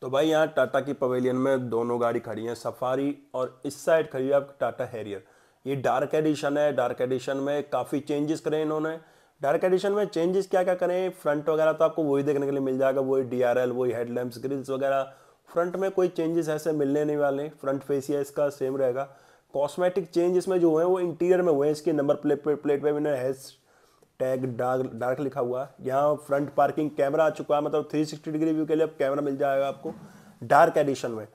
तो भाई यहाँ टाटा की पवेलियन में दोनों गाड़ी खड़ी हैं सफारी और इस साइड खड़ी है आप टाटा हैरियर ये डार्क एडिशन है डार्क एडिशन में काफ़ी चेंजेस करें इन्होंने डार्क एडिशन में चेंजेस क्या क्या करें फ्रंट वगैरह तो आपको वही देखने के लिए मिल जाएगा वही डी आर एल वही हेडलैम्प्स ग्रिल्स वगैरह फ्रंट में कोई चेंजेस ऐसे मिलने नहीं वाले फ्रंट फेसिया इसका सेम रहेगा कॉस्मेटिक चेंजेस में जो हुए हैं वो इंटीरियर में हुए हैं इसके नंबर प्लेट प्लेट पर भी इन्होंने टैग डार्क डार्क लिखा हुआ है यहाँ फ्रंट पार्किंग कैमरा आ चुका है मतलब 360 डिग्री व्यू के लिए अब कैमरा मिल जाएगा आपको डार्क एडिशन में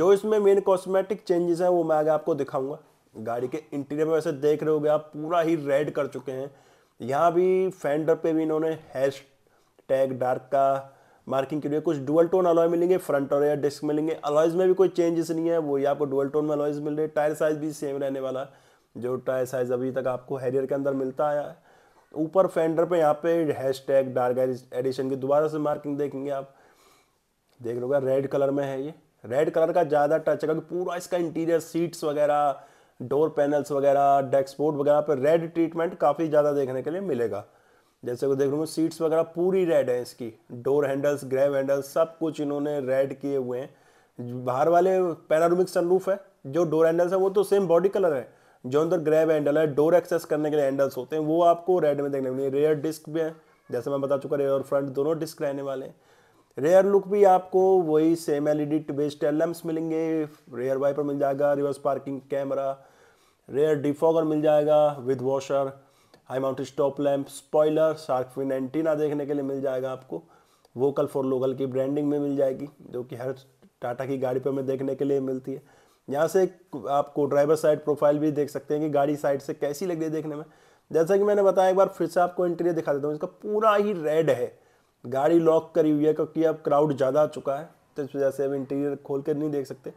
जो इसमें मेन कॉस्मेटिक चेंजेस हैं वो मैं आगे आपको दिखाऊंगा गाड़ी के इंटीरियर में वैसे देख रहे हो आप पूरा ही रेड कर चुके हैं यहाँ भी फेंडर पे भी इन्होंने हैश टैग डार्क का मार्किंग के लिए कुछ डुअल टोन अलॉय मिलेंगे फ्रंट और या डिस्क मिलेंगे अलॉयज में भी कोई चेंजेस नहीं है वही आपको डुअल टोन में अलॉयज मिल रहे टायर साइज भी सेम रहने वाला जो टायर साइज अभी तक आपको हैरियर के अंदर मिलता आया है ऊपर फेंडर पे यहाँ पे हैश टैग डार्क एडिशन की दोबारा से मार्किंग देखेंगे आप देख लोगे रेड कलर में है ये रेड कलर का ज़्यादा टच है क्योंकि पूरा इसका इंटीरियर सीट्स वगैरह डोर पैनल्स वगैरह डेस्कबोर्ड वगैरह पर रेड ट्रीटमेंट काफ़ी ज़्यादा देखने के लिए मिलेगा जैसे को देख रहा हूँ सीट्स वगैरह पूरी रेड है इसकी डोर हैंडल्स ग्रेव हैंडल्स सब कुछ इन्होंने रेड किए हुए हैं बाहर वाले पैनारोमिक सनरूफ है जो डोर हैंडल्स है वो तो सेम बॉडी कलर है जो अंदर ग्रैब हैंडल है डोर एक्सेस करने के लिए हैंडल्स होते हैं वो आपको रेड में देखने मिलेंगे रेयर डिस्क भी है जैसे मैं बता चुका रेयर और फ्रंट दोनों डिस्क रहने वाले हैं रेयर लुक भी आपको वही same L E D based lamps मिलेंगे रेयर वाइपर मिल जाएगा reverse parking camera rear defogger मिल जाएगा with washer high mount stop lamp spoiler shark fin antenna देखने के लिए मिल जाएगा आपको वोकल फॉर लोकल की ब्रांडिंग में मिल जाएगी जो कि हर टाटा की गाड़ी पर हमें देखने के लिए मिलती है यहाँ से आप को ड्राइवर साइड प्रोफाइल भी देख सकते हैं कि गाड़ी साइड से कैसी लग रही है देखने में जैसा कि मैंने बताया एक बार फिर से आपको इंटीरियर दिखा देता हूँ इसका पूरा ही रेड है गाड़ी लॉक करी हुई है क्योंकि अब क्राउड ज़्यादा आ चुका है तो इस वजह से अब इंटीरियर खोल कर नहीं देख सकते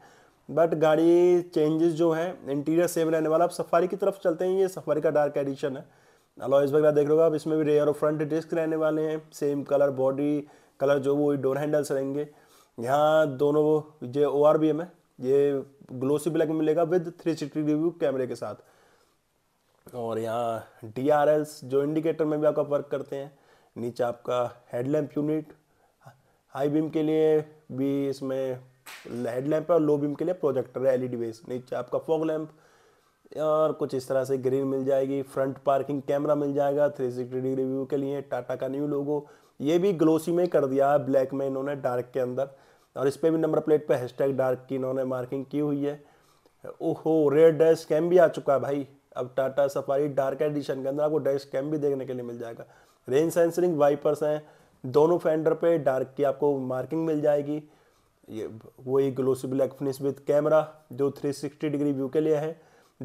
बट गाड़ी चेंजेस जो है इंटीरियर सेम रहने वाला अब सफारी की तरफ चलते हैं ये सफारी का डार्क एडिशन है अलॉयज वगैरह देख लो आप इसमें भी रेयर और फ्रंट डिस्क रहने वाले हैं सेम कलर बॉडी कलर जो वो डोर हैंडल्स रहेंगे यहाँ दोनों वो J O R B M है ये ग्लोसी ब्लैक में मिलेगा विद थ्री सिक्सटी रिव्यू कैमरे के साथ और यहाँ डी आर एल्स जो इंडिकेटर में भी आपका वर्क करते हैं नीचे आपका हेडलैम्प यूनिट हाई बीम के लिए भी इसमें हेडलैम्प है और लो बीम के लिए प्रोजेक्टर है एलईडी बेस नीचे आपका फॉग लैम्प और कुछ इस तरह से ग्रीन मिल जाएगी फ्रंट पार्किंग कैमरा मिल जाएगा थ्री सिक्सटी डिग्री व्यू के लिए टाटा का न्यू लोगो ये भी ग्लोसी में कर दिया है ब्लैक में इन्होंने डार्क के अंदर और इस पर भी नंबर प्लेट पर हैशटैग डार्क की इन्होंने मार्किंग की हुई है ओहो रेड डैश कैम भी आ चुका है भाई अब टाटा सफारी डार्क एडिशन के अंदर आपको डैश कैम भी देखने के लिए मिल जाएगा रेन सेंसरिंग वाइपर्स हैं दोनों फेंडर पे डार्क की आपको मार्किंग मिल जाएगी ये वही glossy black finish with camera जो 360 डिग्री व्यू के लिए है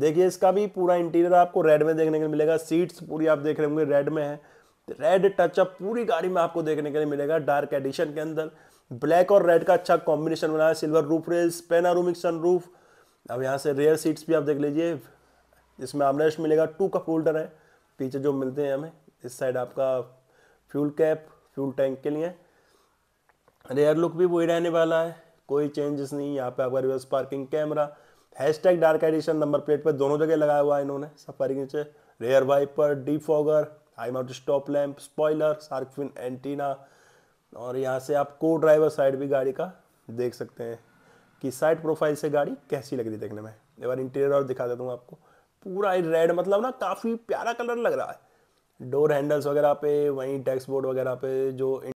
देखिए इसका भी पूरा इंटीरियर आपको रेड में देखने को मिलेगा सीट्स पूरी आप देख रहे होंगे रेड में है रेड टचअप पूरी गाड़ी में आपको देखने के लिए मिलेगा डार्क एडिशन के अंदर ब्लैक और रेड का अच्छा कॉम्बिनेशन बना है silver roof rails panoramic sunroof अब यहाँ से रेयर सीट्स भी आप देख लीजिए इसमें आमरेस्ट मिलेगा टू कप होल्डर है पीछे जो मिलते हैं हमें इस साइड आपका फ्यूल कैप फ्यूल टैंक के लिए रेयर लुक भी वही रहने वाला है कोई चेंजेस नहीं यहाँ पे आपका reverse parking camera hashtag dark edition number plate पर दोनों जगह लगाया हुआ है इन्होंने सफारी के नीचे rear wiper defogger high mounted stop lamp spoiler shark fin antenna और यहाँ से आप को ड्राइवर साइड भी गाड़ी का देख सकते हैं कि साइड प्रोफाइल से गाड़ी कैसी लग रही देखने में एक बार इंटीरियर और दिखा देता हूँ आपको पूरा ही रेड मतलब ना काफ़ी प्यारा कलर लग रहा है डोर हैंडल्स वगैरह पे वहीं डैक्स बोर्ड वगैरह पे जो